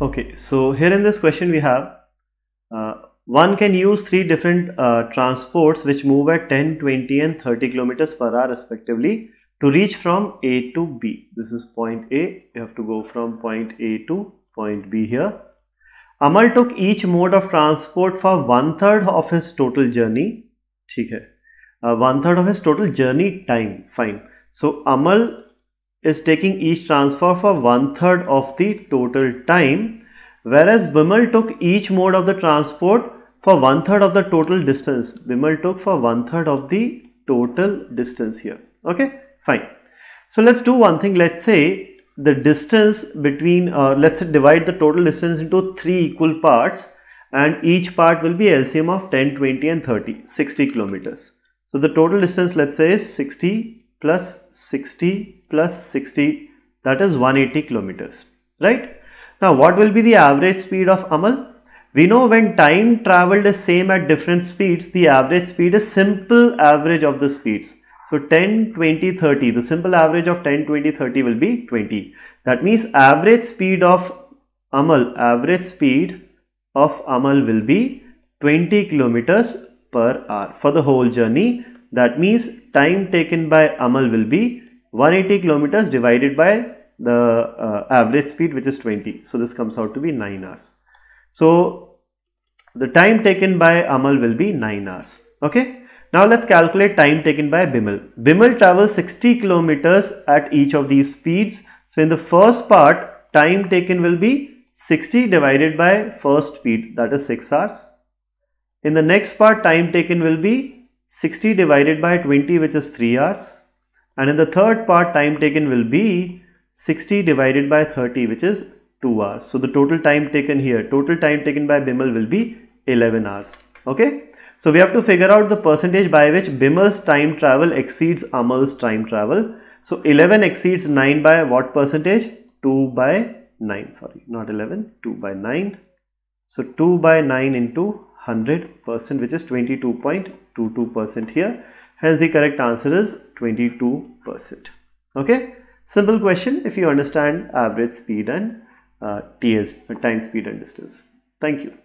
Okay, so here in this question we have uh, one can use three different uh, transports which move at 10, 20 and 30 kilometers per hour respectively to reach from A to B. This is point A, you have to go from point A to point B here. Amal took each mode of transport for one third of his total journey. ठीक है, uh, one third of his total journey time. Fine. So Amal is taking each transfer for one third of the total time whereas Bimal took each mode of the transport for one third of the total distance. Bimal took for one third of the total distance here. Okay, fine. So let's do one thing. Let's say the distance between, uh, let's divide the total distance into three equal parts and each part will be LCM of 10, 20 and 30, 60 kilometers. So the total distance let's say is 60 plus 60 plus 60 that is 180 kilometers right now what will be the average speed of amal we know when time traveled is same at different speeds the average speed is simple average of the speeds so 10 20 30 the simple average of 10 20 30 will be 20 that means average speed of amal average speed of amal will be 20 kilometers per hour for the whole journey that means time taken by Amal will be 180 kilometers divided by the uh, average speed which is 20. So this comes out to be 9 hours. So the time taken by Amal will be 9 hours. Okay. Now let's calculate time taken by Bimal. Bimal travels 60 kilometers at each of these speeds. So in the first part time taken will be 60 divided by first speed that is 6 hours. In the next part time taken will be 60 divided by 20 which is 3 hours and in the third part time taken will be 60 divided by 30 which is 2 hours. So the total time taken here, total time taken by Bimal will be 11 hours. Okay. So we have to figure out the percentage by which Bimal's time travel exceeds Amal's time travel. So 11 exceeds 9 by what percentage? 2 by 9, sorry, not 11, 2 by 9. So 2 by 9 into 100 percent which is 22.22 percent here hence the correct answer is 22 percent okay simple question if you understand average speed and uh, TS uh, time speed and distance thank you